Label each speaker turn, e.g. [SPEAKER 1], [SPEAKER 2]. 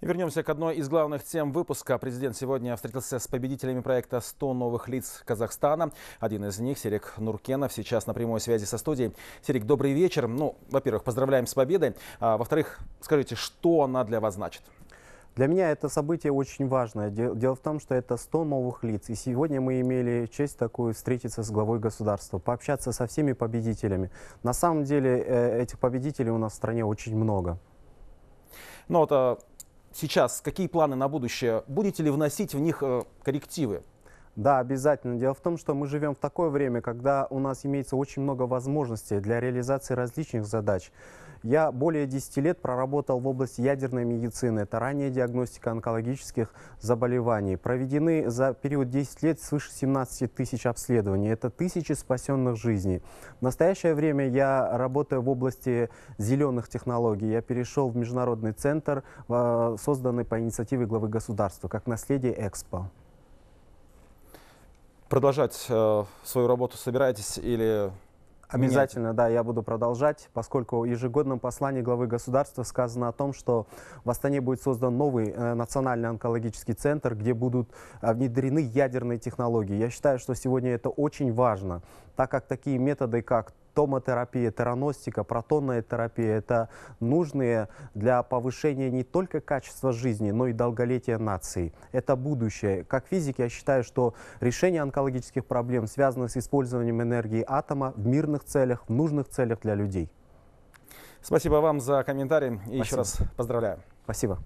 [SPEAKER 1] вернемся к одной из главных тем выпуска. Президент сегодня встретился с победителями проекта «100 новых лиц Казахстана». Один из них, Серик Нуркенов, сейчас на прямой связи со студией. Серик, добрый вечер. Ну, во-первых, поздравляем с победой. А, во-вторых, скажите, что она для вас
[SPEAKER 2] значит? Для меня это событие очень важное. Дело в том, что это 100 новых лиц. И сегодня мы имели честь такую встретиться с главой государства, пообщаться со всеми победителями. На самом деле э, этих победителей у нас в стране очень много.
[SPEAKER 1] Ну, это а сейчас, какие планы на будущее? Будете ли вносить в них э, коррективы?
[SPEAKER 2] Да, обязательно. Дело в том, что мы живем в такое время, когда у нас имеется очень много возможностей для реализации различных задач. Я более 10 лет проработал в области ядерной медицины. Это ранняя диагностика онкологических заболеваний. Проведены за период 10 лет свыше 17 тысяч обследований. Это тысячи спасенных жизней. В настоящее время я работаю в области зеленых технологий. Я перешел в международный центр, э, созданный по инициативе главы государства, как наследие Экспо
[SPEAKER 1] продолжать э, свою работу собираетесь или
[SPEAKER 2] Обязательно, Нет. да, я буду продолжать, поскольку в ежегодном послании главы государства сказано о том, что в Астане будет создан новый э, национальный онкологический центр, где будут э, внедрены ядерные технологии. Я считаю, что сегодня это очень важно, так как такие методы, как томотерапия, тераностика, протонная терапия – это нужные для повышения не только качества жизни, но и долголетия нации. Это будущее. Как физик я считаю, что решение онкологических проблем связано с использованием энергии атома в мирных целях, в нужных целях для людей.
[SPEAKER 1] Спасибо вам за комментарий и Спасибо. еще раз поздравляю.
[SPEAKER 2] Спасибо.